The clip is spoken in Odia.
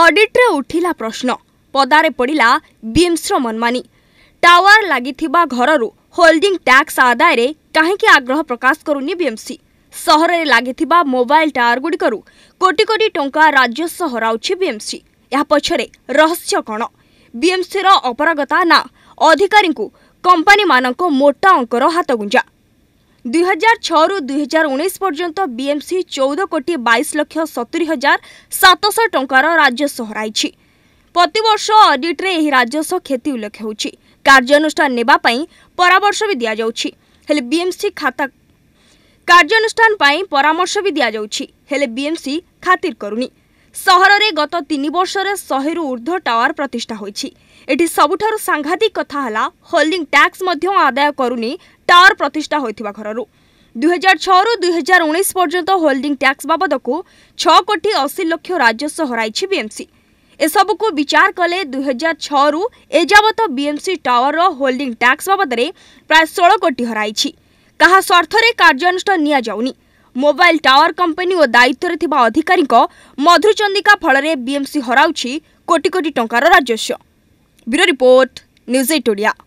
ଅଡିଟ୍ରେ ଉଠିଲା ପ୍ରଶ୍ନ ପଦାରେ ପଡ଼ିଲା ବିଏମ୍ସିର ମନମାନି ଟାୱାର ଲାଗିଥିବା ଘରରୁ ହୋଲ୍ଡିଂ ଟ୍ୟାକ୍ସ ଆଦାୟରେ କାହିଁକି ଆଗ୍ରହ ପ୍ରକାଶ କରୁନି ବିଏମ୍ସି ସହରରେ ଲାଗିଥିବା ମୋବାଇଲ ଟାୱାରଗୁଡ଼ିକରୁ କୋଟି କୋଟି ଟଙ୍କା ରାଜସ୍ୱ ହରାଉଛି ବିଏମ୍ସି ଏହା ପଛରେ ରହସ୍ୟ କ'ଣ ବିଏମ୍ସିର ଅପାରଗତା ନା ଅଧିକାରୀଙ୍କୁ କମ୍ପାନୀମାନଙ୍କ ମୋଟା ଅଙ୍କର ହାତଗୁଞ୍ଜା ଦୁଇହଜାର ଛଅରୁ ଦୁଇହଜାର ଉଣେଇଶ ପର୍ଯ୍ୟନ୍ତ ବିଏମ୍ସି ଚଉଦ କୋଟି ବାଇଶ ଲକ୍ଷ ସତୁରି ହଜାର ସାତଶହ ଟଙ୍କାର ରାଜସ୍ୱ ହରାଇଛି ପ୍ରତିବର୍ଷ ଅଡିଟ୍ରେ ଏହି ରାଜସ୍ୱ କ୍ଷତି ଉଲ୍ଲେଖ ହେଉଛି କାର୍ଯ୍ୟାନୁଷ୍ଠାନ ନେବା ପାଇଁ ପରାମର୍ଶ ବି ଦିଆଯାଉଛି ହେଲେ ବିଏମ୍ସି ଖାତା କାର୍ଯ୍ୟାନୁଷ୍ଠାନ ପାଇଁ ପରାମର୍ଶ ବି ଦିଆଯାଉଛି ହେଲେ ବିଏମ୍ସି ଖାତିର କରୁନି ସହରରେ ଗତ ତିନି ବର୍ଷରେ ଶହେରୁ ଉର୍ଦ୍ଧ୍ୱ ଟାୱାର ପ୍ରତିଷ୍ଠା ହୋଇଛି ଏଠି ସବୁଠାରୁ ସାଂଘାତିକ କଥା ହେଲା ହୋଲ୍ଡିଂ ଟ୍ୟାକ୍ସ ମଧ୍ୟ ଆଦାୟ କରୁନି ଷ୍ଟାର ପ୍ରତିଷ୍ଠା ହୋଇଥିବା ଘରରୁ ଦୁଇହଜାର ଛଅରୁ ଦୁଇହଜାର ଉଣେଇଶ ପର୍ଯ୍ୟନ୍ତ ହୋଲ୍ଡିଂ ଟ୍ୟାକ୍ସ ବାବଦକୁ ଛଅ କୋଟି ଅଶୀ ଲକ୍ଷ ରାଜସ୍ୱ ହରାଇଛି ବିଏମ୍ସି ଏସବୁକୁ ବିଚାର କଲେ ଦୁଇହଜାର ଛଅରୁ ଏଯାବତ ବିଏମ୍ସି ଟାୱାରର ହୋଲ୍ଡିଂ ଟ୍ୟାକ୍ସ ବାବଦରେ ପ୍ରାୟ ଷୋହଳ କୋଟି ହରାଇଛି କାହା ସ୍ୱାର୍ଥରେ କାର୍ଯ୍ୟାନୁଷ୍ଠାନ ନିଆଯାଉନି ମୋବାଇଲ ଟାୱାର କମ୍ପାନୀ ଓ ଦାୟିତ୍ୱରେ ଥିବା ଅଧିକାରୀଙ୍କ ମଧୁଚନ୍ଦିକା ଫଳରେ ବିଏମ୍ସି ହରାଉଛି କୋଟି କୋଟି ଟଙ୍କାର ରାଜସ୍ୱ bureau report news eight Odia